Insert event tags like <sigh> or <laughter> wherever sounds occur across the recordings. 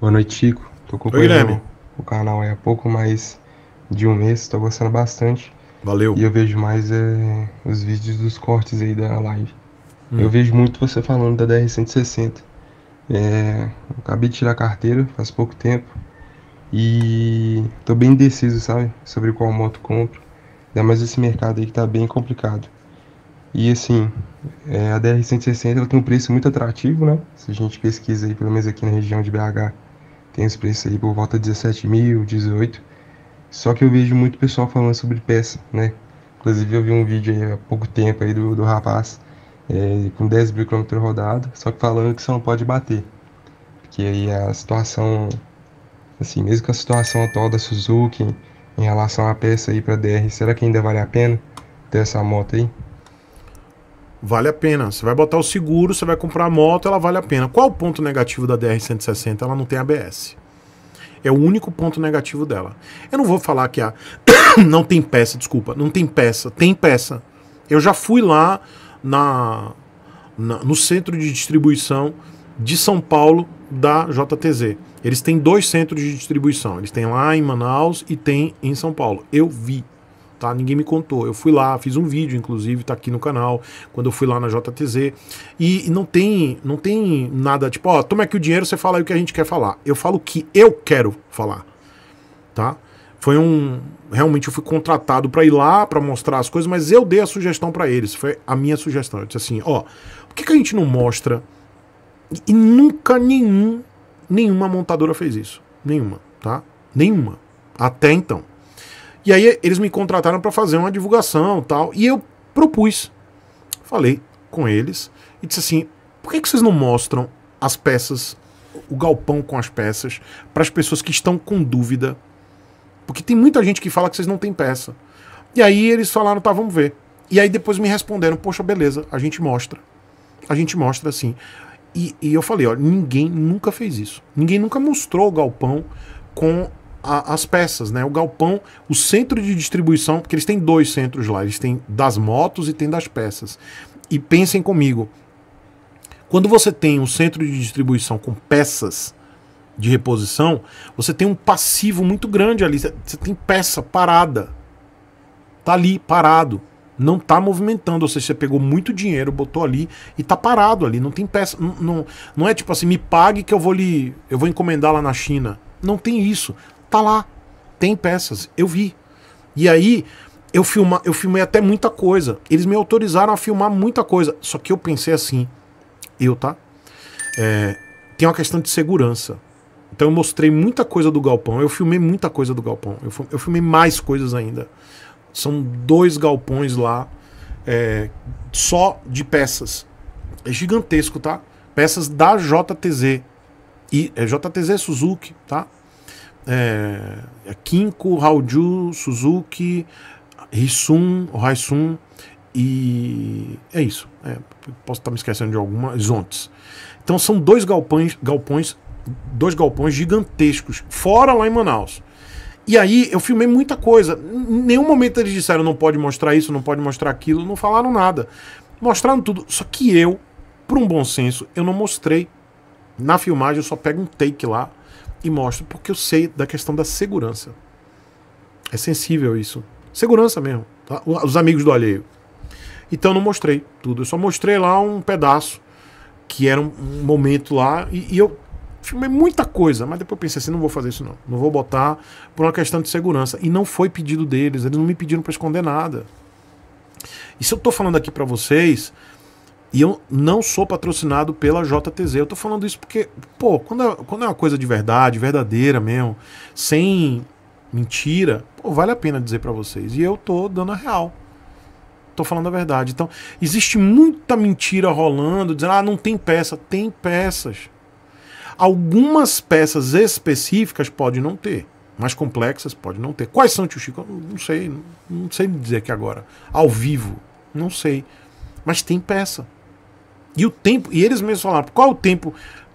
Boa noite, Chico. Tô acompanhando o canal há pouco mais de um mês, tô gostando bastante. Valeu. E eu vejo mais é, os vídeos dos cortes aí da live. Hum. Eu vejo muito você falando da DR-160. É, acabei de tirar a carteira faz pouco tempo e tô bem indeciso, sabe? Sobre qual moto compro. Ainda mais esse mercado aí que tá bem complicado. E assim, é, a DR-160 tem um preço muito atrativo, né? Se a gente pesquisa aí, pelo menos aqui na região de BH, tem os preços ali por volta de 17 mil, 18. Só que eu vejo muito pessoal falando sobre peça, né? Inclusive eu vi um vídeo aí há pouco tempo aí do, do rapaz é, com 10 mil km rodado, só que falando que você não pode bater. Porque aí a situação, assim, mesmo com a situação atual da Suzuki em relação à peça aí para DR, será que ainda vale a pena ter essa moto aí? vale a pena. Você vai botar o seguro, você vai comprar a moto, ela vale a pena. Qual o ponto negativo da DR-160? Ela não tem ABS. É o único ponto negativo dela. Eu não vou falar que a. <coughs> não tem peça, desculpa. Não tem peça. Tem peça. Eu já fui lá na, na no centro de distribuição de São Paulo da JTZ. Eles têm dois centros de distribuição. Eles têm lá em Manaus e tem em São Paulo. Eu vi tá? Ninguém me contou. Eu fui lá, fiz um vídeo, inclusive, tá aqui no canal, quando eu fui lá na JTZ. E, e não tem não tem nada tipo, ó, toma aqui o dinheiro, você fala aí o que a gente quer falar. Eu falo o que eu quero falar, tá? Foi um. Realmente eu fui contratado para ir lá, para mostrar as coisas, mas eu dei a sugestão para eles. Foi a minha sugestão. Eu disse assim: ó, por que, que a gente não mostra. E nunca nenhum, nenhuma montadora fez isso. Nenhuma, tá? Nenhuma. Até então. E aí eles me contrataram para fazer uma divulgação tal. E eu propus. Falei com eles e disse assim: por que, que vocês não mostram as peças, o galpão com as peças, para as pessoas que estão com dúvida? Porque tem muita gente que fala que vocês não têm peça. E aí eles falaram: tá, vamos ver. E aí depois me responderam: poxa, beleza, a gente mostra. A gente mostra assim. E, e eu falei: ó, ninguém nunca fez isso. Ninguém nunca mostrou o galpão com a, as peças, né? O galpão, o centro de distribuição, porque eles têm dois centros lá, eles têm das motos e têm das peças. E pensem comigo, quando você tem um centro de distribuição com peças de reposição, você tem um passivo muito grande ali, você tem peça parada, tá ali parado não está movimentando, ou seja, você pegou muito dinheiro, botou ali e está parado ali, não tem peça, não, não, não é tipo assim, me pague que eu vou lhe, eu vou encomendar lá na China. Não tem isso. Tá lá. Tem peças. Eu vi. E aí, eu, filma, eu filmei até muita coisa. Eles me autorizaram a filmar muita coisa. Só que eu pensei assim, eu, tá? É, tem uma questão de segurança. Então eu mostrei muita coisa do galpão. Eu filmei muita coisa do galpão. Eu, eu filmei mais coisas ainda. São dois galpões lá, é, só de peças. É gigantesco, tá? Peças da JTZ. E é JTZ Suzuki, tá? É, é, Kinko, Raoju, Suzuki, Hisun, Raisun e é isso. É, posso estar me esquecendo de alguma, Zontes. Então são dois galpões, galpões, dois galpões gigantescos, fora lá em Manaus. E aí eu filmei muita coisa. Em nenhum momento eles disseram não pode mostrar isso, não pode mostrar aquilo, não falaram nada. Mostraram tudo. Só que eu, por um bom senso, eu não mostrei na filmagem eu só pego um take lá e mostro, porque eu sei da questão da segurança. É sensível isso. Segurança mesmo. Tá? Os amigos do alheio. Então não mostrei tudo. Eu só mostrei lá um pedaço, que era um, um momento lá, e, e, eu filmei muita coisa, mas depois pensei assim: não vou fazer isso não. Não vou botar por uma questão de segurança. E não foi pedido deles, eles não me pediram para esconder nada. E se eu estou falando aqui para vocês e eu não sou patrocinado pela JTZ. Eu tô falando isso porque, pô, quando é, quando é uma coisa de verdade, verdadeira mesmo, sem mentira, pô, vale a pena dizer para vocês. E eu tô dando a real. Tô falando a verdade. Então, existe muita mentira rolando, dizendo, ah, não tem peça. Tem peças. Algumas peças específicas pode não ter. Mais complexas pode não ter. Quais são, tio Chico? Não sei. Não sei dizer aqui agora. Ao vivo. Não sei. Mas tem peça. E o tempo, e eles mesmos falaram, qual o tempo?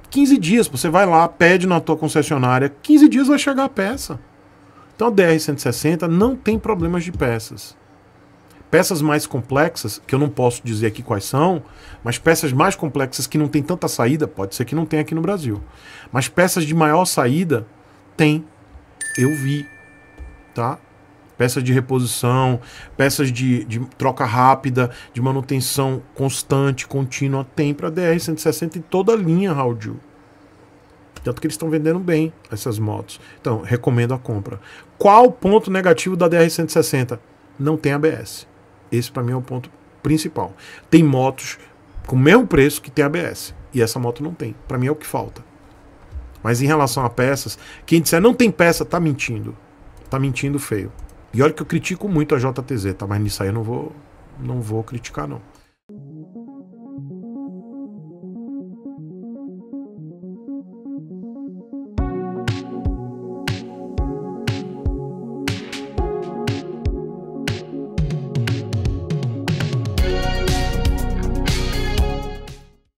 15 dias, você vai lá, pede na tua concessionária, 15 dias vai chegar a peça. Então a DR-160 não tem problemas de peças. Peças mais complexas, que eu não posso dizer aqui quais são, mas peças mais complexas que não tem tanta saída, pode ser que não tenha aqui no Brasil. Mas peças de maior saída, tem. Eu vi. Tá? peças de reposição, peças de, de, troca rápida, de manutenção constante, contínua, tem para DR-160 em toda a linha Raudil. Tanto que eles estão vendendo bem essas motos. Então, recomendo a compra. Qual o ponto negativo da DR-160? Não tem ABS. Esse para mim é o ponto principal. Tem motos com o mesmo preço que tem ABS. E essa moto não tem. Para mim é o que falta. Mas em relação a peças, quem disser não tem peça, tá mentindo. Tá mentindo feio. E olha que eu critico muito a JTZ, tá? Mas nisso aí eu não vou, não vou criticar, não.